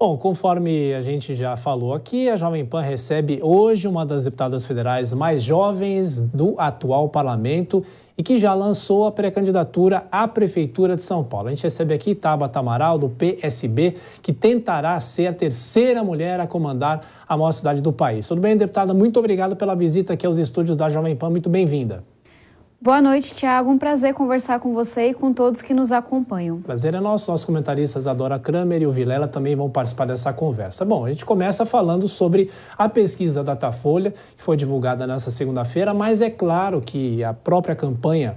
Bom, conforme a gente já falou aqui, a Jovem Pan recebe hoje uma das deputadas federais mais jovens do atual parlamento e que já lançou a pré-candidatura à Prefeitura de São Paulo. A gente recebe aqui Tabata Tamaral, do PSB, que tentará ser a terceira mulher a comandar a maior cidade do país. Tudo bem, deputada? Muito obrigado pela visita aqui aos estúdios da Jovem Pan. Muito bem-vinda. Boa noite, Tiago. Um prazer conversar com você e com todos que nos acompanham. Prazer é nosso. Nossos comentaristas Adora Kramer e o Vilela também vão participar dessa conversa. Bom, a gente começa falando sobre a pesquisa Datafolha, que foi divulgada nessa segunda-feira, mas é claro que a própria campanha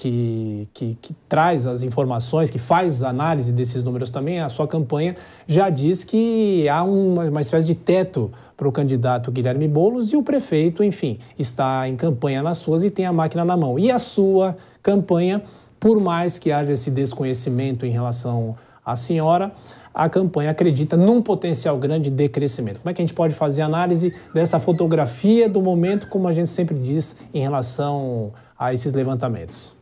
que, que, que, traz as informações, que faz análise desses números também, a sua campanha já diz que há uma, uma espécie de teto para o candidato Guilherme Boulos e o prefeito, enfim, está em campanha nas suas e tem a máquina na mão. E a sua campanha, por mais que haja esse desconhecimento em relação à senhora, a campanha acredita num potencial grande de crescimento. Como é que a gente pode fazer análise dessa fotografia do momento, como a gente sempre diz em relação a esses levantamentos?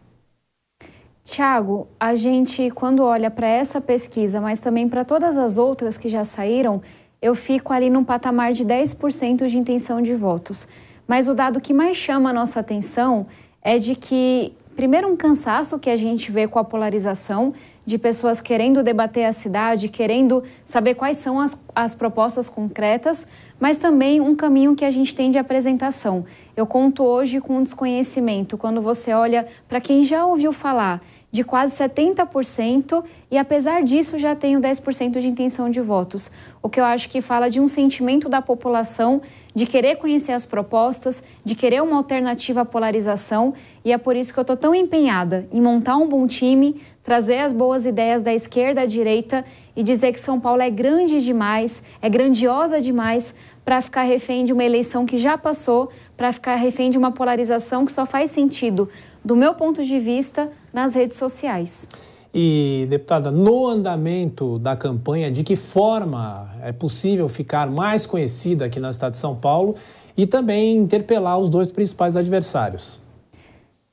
Tiago, a gente, quando olha para essa pesquisa, mas também para todas as outras que já saíram, eu fico ali num patamar de 10% de intenção de votos. Mas o dado que mais chama a nossa atenção é de que, primeiro, um cansaço que a gente vê com a polarização de pessoas querendo debater a cidade, querendo saber quais são as, as propostas concretas, mas também um caminho que a gente tem de apresentação. Eu conto hoje com um desconhecimento, quando você olha para quem já ouviu falar de quase 70%, e apesar disso já tenho 10% de intenção de votos. O que eu acho que fala de um sentimento da população de querer conhecer as propostas, de querer uma alternativa à polarização, e é por isso que eu estou tão empenhada em montar um bom time, trazer as boas ideias da esquerda à direita e dizer que São Paulo é grande demais, é grandiosa demais para ficar refém de uma eleição que já passou, para ficar refém de uma polarização que só faz sentido, do meu ponto de vista, nas redes sociais. E, deputada, no andamento da campanha, de que forma é possível ficar mais conhecida aqui na cidade de São Paulo e também interpelar os dois principais adversários?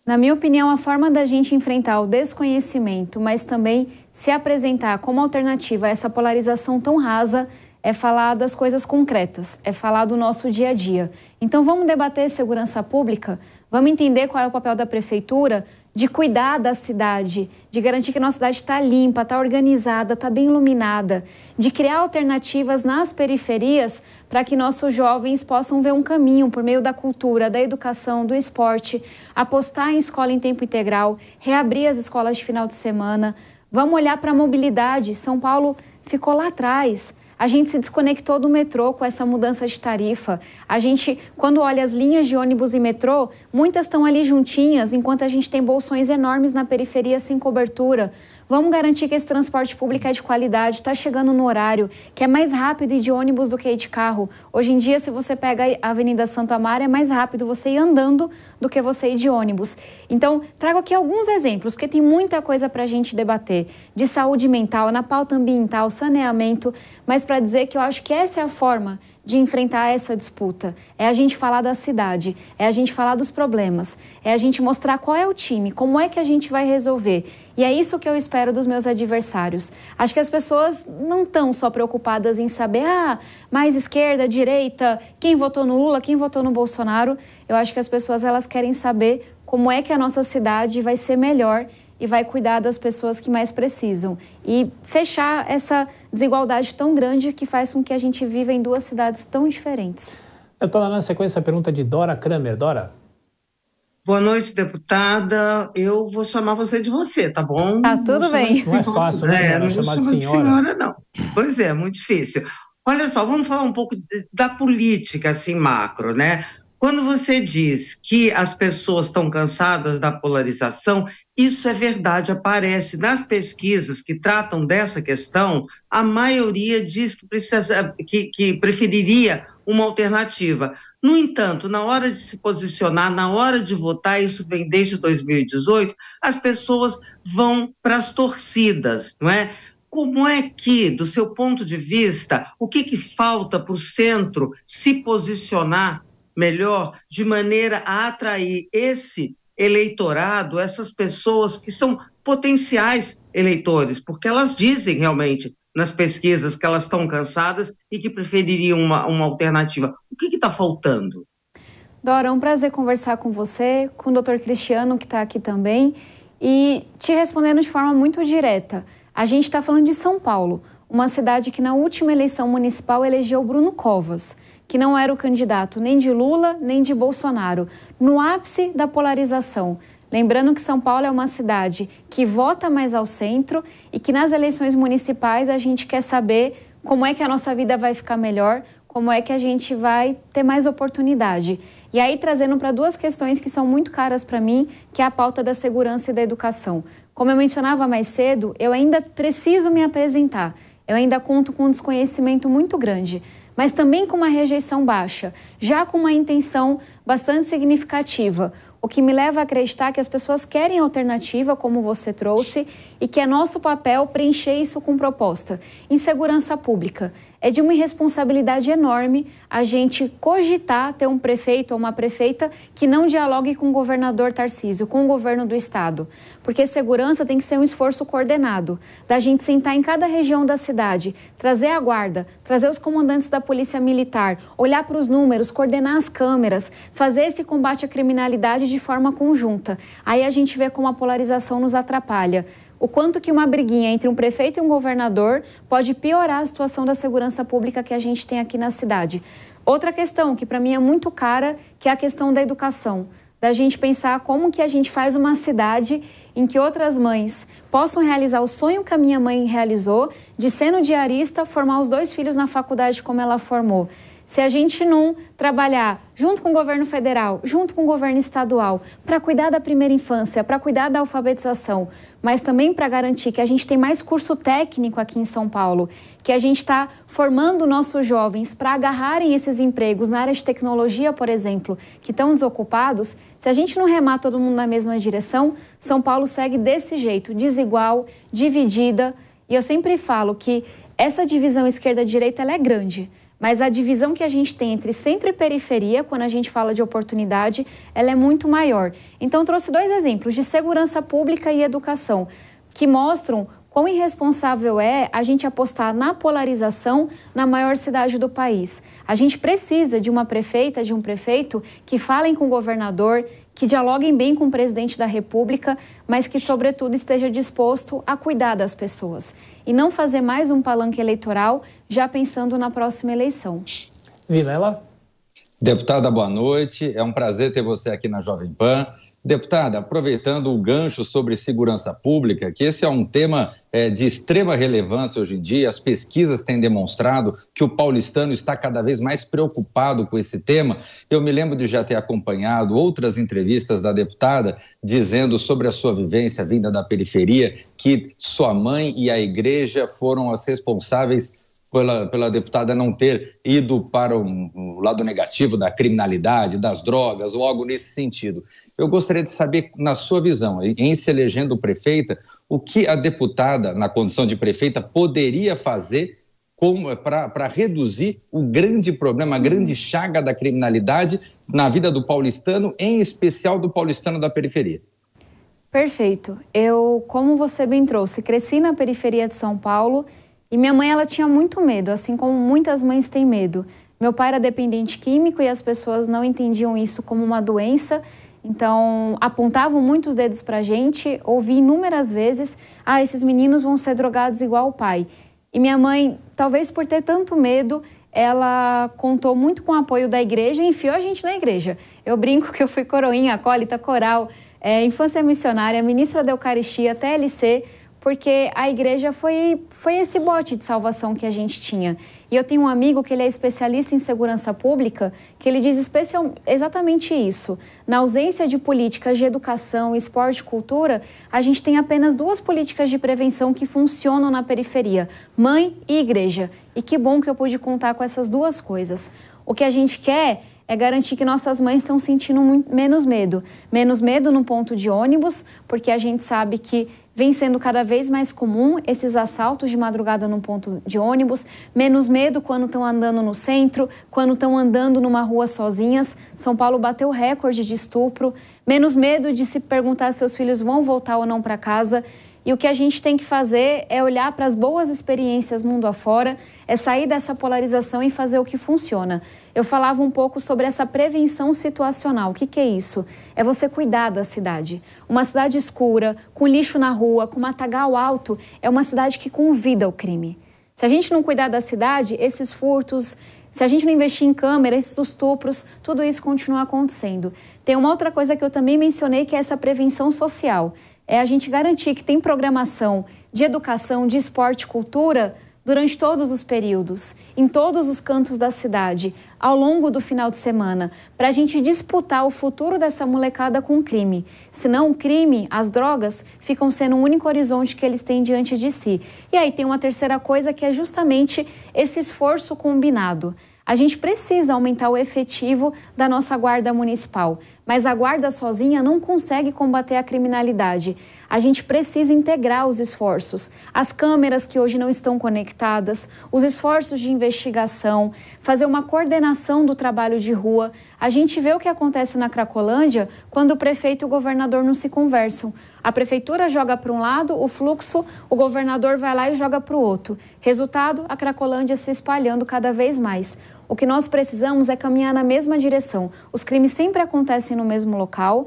Na minha opinião, a forma da gente enfrentar o desconhecimento, mas também se apresentar como alternativa a essa polarização tão rasa, é falar das coisas concretas, é falar do nosso dia a dia. Então, vamos debater segurança pública, vamos entender qual é o papel da prefeitura de cuidar da cidade, de garantir que nossa cidade está limpa, está organizada, está bem iluminada, de criar alternativas nas periferias para que nossos jovens possam ver um caminho por meio da cultura, da educação, do esporte, apostar em escola em tempo integral, reabrir as escolas de final de semana. Vamos olhar para a mobilidade. São Paulo ficou lá atrás. A gente se desconectou do metrô com essa mudança de tarifa. A gente, quando olha as linhas de ônibus e metrô, muitas estão ali juntinhas, enquanto a gente tem bolsões enormes na periferia sem cobertura. Vamos garantir que esse transporte público é de qualidade, está chegando no horário, que é mais rápido ir de ônibus do que ir de carro. Hoje em dia, se você pega a Avenida Santo Amaro, é mais rápido você ir andando do que você ir de ônibus. Então, trago aqui alguns exemplos, porque tem muita coisa para a gente debater. De saúde mental, na pauta ambiental, saneamento, mas para dizer que eu acho que essa é a forma de enfrentar essa disputa. É a gente falar da cidade, é a gente falar dos problemas, é a gente mostrar qual é o time, como é que a gente vai resolver. E é isso que eu espero dos meus adversários. Acho que as pessoas não estão só preocupadas em saber, ah, mais esquerda, direita, quem votou no Lula, quem votou no Bolsonaro. Eu acho que as pessoas elas querem saber como é que a nossa cidade vai ser melhor e vai cuidar das pessoas que mais precisam. E fechar essa desigualdade tão grande que faz com que a gente viva em duas cidades tão diferentes. Estou na sequência, a pergunta de Dora Kramer. Dora? Boa noite, deputada. Eu vou chamar você de você, tá bom? Tá tudo é bem. De... Não é fácil, né? É, não chamar de senhora. de senhora, não. Pois é, muito difícil. Olha só, vamos falar um pouco da política, assim, macro, né? Quando você diz que as pessoas estão cansadas da polarização, isso é verdade, aparece nas pesquisas que tratam dessa questão, a maioria diz que, precisa, que, que preferiria uma alternativa. No entanto, na hora de se posicionar, na hora de votar, isso vem desde 2018, as pessoas vão para as torcidas, não é? como é que, do seu ponto de vista, o que, que falta para o centro se posicionar melhor, de maneira a atrair esse eleitorado, essas pessoas que são potenciais eleitores, porque elas dizem realmente nas pesquisas que elas estão cansadas e que prefeririam uma, uma alternativa. O que está faltando? Dora, é um prazer conversar com você, com o doutor Cristiano, que está aqui também, e te respondendo de forma muito direta. A gente está falando de São Paulo uma cidade que na última eleição municipal elegeu Bruno Covas, que não era o candidato nem de Lula nem de Bolsonaro, no ápice da polarização. Lembrando que São Paulo é uma cidade que vota mais ao centro e que nas eleições municipais a gente quer saber como é que a nossa vida vai ficar melhor, como é que a gente vai ter mais oportunidade. E aí trazendo para duas questões que são muito caras para mim, que é a pauta da segurança e da educação. Como eu mencionava mais cedo, eu ainda preciso me apresentar. Eu ainda conto com um desconhecimento muito grande, mas também com uma rejeição baixa, já com uma intenção bastante significativa, o que me leva a acreditar que as pessoas querem alternativa, como você trouxe, e que é nosso papel preencher isso com proposta. Insegurança pública é de uma irresponsabilidade enorme a gente cogitar ter um prefeito ou uma prefeita que não dialogue com o governador Tarcísio, com o governo do estado. Porque segurança tem que ser um esforço coordenado, da gente sentar em cada região da cidade, trazer a guarda, trazer os comandantes da polícia militar, olhar para os números, coordenar as câmeras, fazer esse combate à criminalidade de forma conjunta. Aí a gente vê como a polarização nos atrapalha o quanto que uma briguinha entre um prefeito e um governador pode piorar a situação da segurança pública que a gente tem aqui na cidade. Outra questão que para mim é muito cara, que é a questão da educação, da gente pensar como que a gente faz uma cidade em que outras mães possam realizar o sonho que a minha mãe realizou de sendo diarista, formar os dois filhos na faculdade como ela formou. Se a gente não trabalhar junto com o governo federal, junto com o governo estadual, para cuidar da primeira infância, para cuidar da alfabetização, mas também para garantir que a gente tem mais curso técnico aqui em São Paulo, que a gente está formando nossos jovens para agarrarem esses empregos na área de tecnologia, por exemplo, que estão desocupados, se a gente não remar todo mundo na mesma direção, São Paulo segue desse jeito, desigual, dividida. E eu sempre falo que essa divisão esquerda-direita é grande mas a divisão que a gente tem entre centro e periferia, quando a gente fala de oportunidade, ela é muito maior. Então, trouxe dois exemplos de segurança pública e educação, que mostram Quão irresponsável é a gente apostar na polarização na maior cidade do país? A gente precisa de uma prefeita, de um prefeito que falem com o governador, que dialoguem bem com o presidente da República, mas que, sobretudo, esteja disposto a cuidar das pessoas e não fazer mais um palanque eleitoral já pensando na próxima eleição. Vilela? Deputada, boa noite. É um prazer ter você aqui na Jovem Pan. Deputada, aproveitando o gancho sobre segurança pública, que esse é um tema é, de extrema relevância hoje em dia, as pesquisas têm demonstrado que o paulistano está cada vez mais preocupado com esse tema. Eu me lembro de já ter acompanhado outras entrevistas da deputada dizendo sobre a sua vivência vinda da periferia, que sua mãe e a igreja foram as responsáveis pela, pela deputada não ter ido para um, o lado negativo da criminalidade, das drogas ou algo nesse sentido. Eu gostaria de saber, na sua visão, em se elegendo prefeita, o que a deputada, na condição de prefeita, poderia fazer para reduzir o grande problema, a grande chaga da criminalidade na vida do paulistano, em especial do paulistano da periferia. Perfeito. Eu, como você bem trouxe, cresci na periferia de São Paulo e minha mãe, ela tinha muito medo, assim como muitas mães têm medo. Meu pai era dependente químico e as pessoas não entendiam isso como uma doença. Então, apontavam muitos dedos para a gente, ouvi inúmeras vezes: ah, esses meninos vão ser drogados igual o pai. E minha mãe, talvez por ter tanto medo, ela contou muito com o apoio da igreja e enfiou a gente na igreja. Eu brinco que eu fui coroinha, acólita, coral, é, infância missionária, ministra da Eucaristia, TLC porque a igreja foi, foi esse bote de salvação que a gente tinha. E eu tenho um amigo que ele é especialista em segurança pública, que ele diz especial, exatamente isso. Na ausência de políticas de educação, esporte e cultura, a gente tem apenas duas políticas de prevenção que funcionam na periferia, mãe e igreja. E que bom que eu pude contar com essas duas coisas. O que a gente quer é garantir que nossas mães estão sentindo muito, menos medo. Menos medo no ponto de ônibus, porque a gente sabe que Vem sendo cada vez mais comum esses assaltos de madrugada num ponto de ônibus, menos medo quando estão andando no centro, quando estão andando numa rua sozinhas. São Paulo bateu recorde de estupro, menos medo de se perguntar se seus filhos vão voltar ou não para casa. E o que a gente tem que fazer é olhar para as boas experiências mundo afora, é sair dessa polarização e fazer o que funciona. Eu falava um pouco sobre essa prevenção situacional. O que, que é isso? É você cuidar da cidade. Uma cidade escura, com lixo na rua, com matagal alto, é uma cidade que convida ao crime. Se a gente não cuidar da cidade, esses furtos, se a gente não investir em câmera, esses estupros, tudo isso continua acontecendo. Tem uma outra coisa que eu também mencionei que é essa prevenção social é a gente garantir que tem programação de educação, de esporte e cultura durante todos os períodos, em todos os cantos da cidade, ao longo do final de semana, para a gente disputar o futuro dessa molecada com o crime. Senão, o crime, as drogas, ficam sendo o único horizonte que eles têm diante de si. E aí tem uma terceira coisa que é justamente esse esforço combinado. A gente precisa aumentar o efetivo da nossa guarda municipal mas a guarda sozinha não consegue combater a criminalidade. A gente precisa integrar os esforços, as câmeras que hoje não estão conectadas, os esforços de investigação, fazer uma coordenação do trabalho de rua. A gente vê o que acontece na Cracolândia quando o prefeito e o governador não se conversam. A prefeitura joga para um lado o fluxo, o governador vai lá e joga para o outro. Resultado: a Cracolândia se espalhando cada vez mais. O que nós precisamos é caminhar na mesma direção. Os crimes sempre acontecem no mesmo local.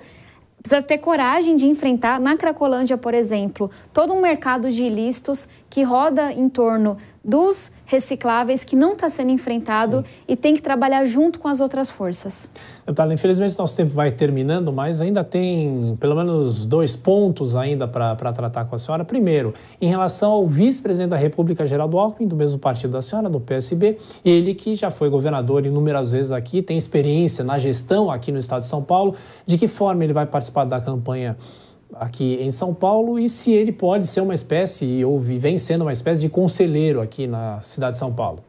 Precisa ter coragem de enfrentar. Na Cracolândia, por exemplo, todo um mercado de ilícitos que roda em torno dos recicláveis que não está sendo enfrentado Sim. e tem que trabalhar junto com as outras forças. Deputada, infelizmente nosso tempo vai terminando, mas ainda tem pelo menos dois pontos ainda para tratar com a senhora. Primeiro, em relação ao vice-presidente da República, Geraldo Alckmin, do mesmo partido da senhora, do PSB, ele que já foi governador inúmeras vezes aqui, tem experiência na gestão aqui no estado de São Paulo, de que forma ele vai participar da campanha aqui em São Paulo e se ele pode ser uma espécie, ou vem sendo uma espécie de conselheiro aqui na cidade de São Paulo.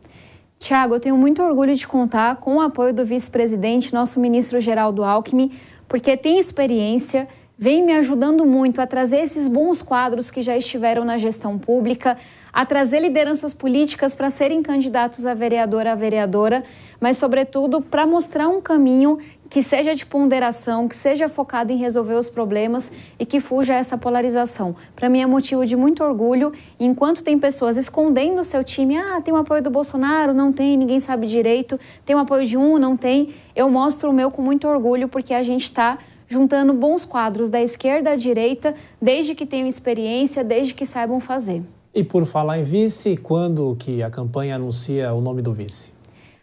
Tiago, eu tenho muito orgulho de contar com o apoio do vice-presidente, nosso ministro Geraldo Alckmin, porque tem experiência, vem me ajudando muito a trazer esses bons quadros que já estiveram na gestão pública, a trazer lideranças políticas para serem candidatos a vereador, a vereadora, mas, sobretudo, para mostrar um caminho que seja de ponderação, que seja focado em resolver os problemas e que fuja essa polarização. Para mim é motivo de muito orgulho, enquanto tem pessoas escondendo o seu time, ah, tem o apoio do Bolsonaro, não tem, ninguém sabe direito, tem o apoio de um, não tem, eu mostro o meu com muito orgulho, porque a gente está juntando bons quadros da esquerda à direita, desde que tenham experiência, desde que saibam fazer. E por falar em vice, quando que a campanha anuncia o nome do vice?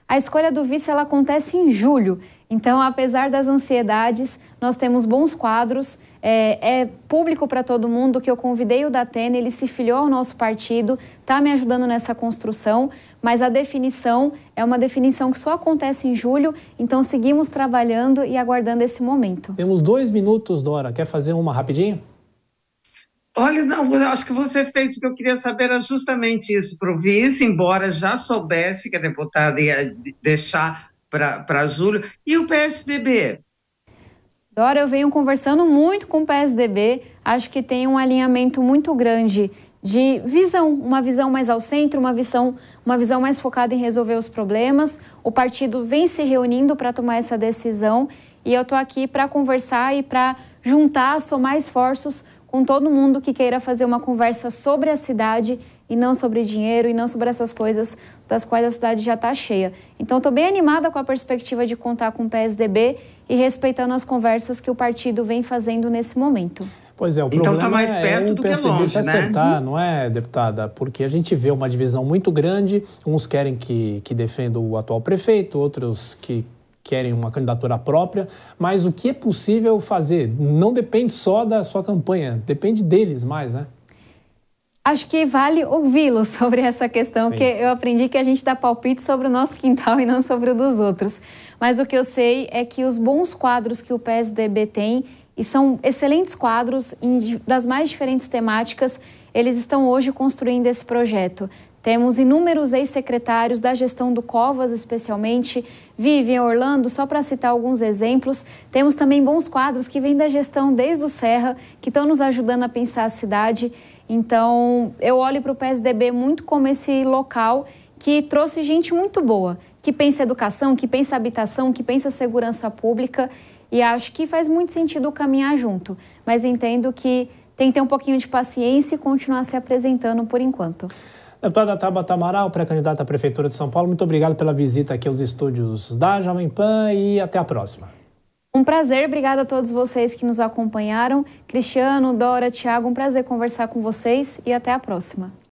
A escolha do vice ela acontece em julho. Então, apesar das ansiedades, nós temos bons quadros. É, é público para todo mundo que eu convidei o Datena, ele se filiou ao nosso partido, está me ajudando nessa construção, mas a definição é uma definição que só acontece em julho, então seguimos trabalhando e aguardando esse momento. Temos dois minutos, Dora. Quer fazer uma rapidinho? Olha, não, eu acho que você fez o que eu queria saber, era justamente isso, para o vice, embora já soubesse que a deputada ia deixar para julho. E o PSDB? Dora, eu venho conversando muito com o PSDB, acho que tem um alinhamento muito grande de visão, uma visão mais ao centro, uma visão, uma visão mais focada em resolver os problemas. O partido vem se reunindo para tomar essa decisão e eu estou aqui para conversar e para juntar, somar esforços com todo mundo que queira fazer uma conversa sobre a cidade e não sobre dinheiro e não sobre essas coisas das quais a cidade já está cheia. Então, estou bem animada com a perspectiva de contar com o PSDB e respeitando as conversas que o partido vem fazendo nesse momento. Pois é, o então tá problema tá mais é perto é o PSDB longe, se né? acertar, né? não é, deputada? Porque a gente vê uma divisão muito grande, uns querem que, que defenda o atual prefeito, outros que querem uma candidatura própria, mas o que é possível fazer? Não depende só da sua campanha, depende deles mais, né? Acho que vale ouvi-lo sobre essa questão, porque eu aprendi que a gente dá palpite sobre o nosso quintal e não sobre o dos outros. Mas o que eu sei é que os bons quadros que o PSDB tem, e são excelentes quadros das mais diferentes temáticas, eles estão hoje construindo esse projeto. Temos inúmeros ex-secretários da gestão do Covas, especialmente, vive em Orlando, só para citar alguns exemplos. Temos também bons quadros que vêm da gestão desde o Serra, que estão nos ajudando a pensar a cidade. Então, eu olho para o PSDB muito como esse local que trouxe gente muito boa, que pensa educação, que pensa habitação, que pensa segurança pública. E acho que faz muito sentido caminhar junto. Mas entendo que tem que ter um pouquinho de paciência e continuar se apresentando por enquanto. Deputada Tabata Amaral, pré-candidata à Prefeitura de São Paulo, muito obrigado pela visita aqui aos estúdios da Jovem Pan e até a próxima. Um prazer, obrigada a todos vocês que nos acompanharam. Cristiano, Dora, Tiago, um prazer conversar com vocês e até a próxima.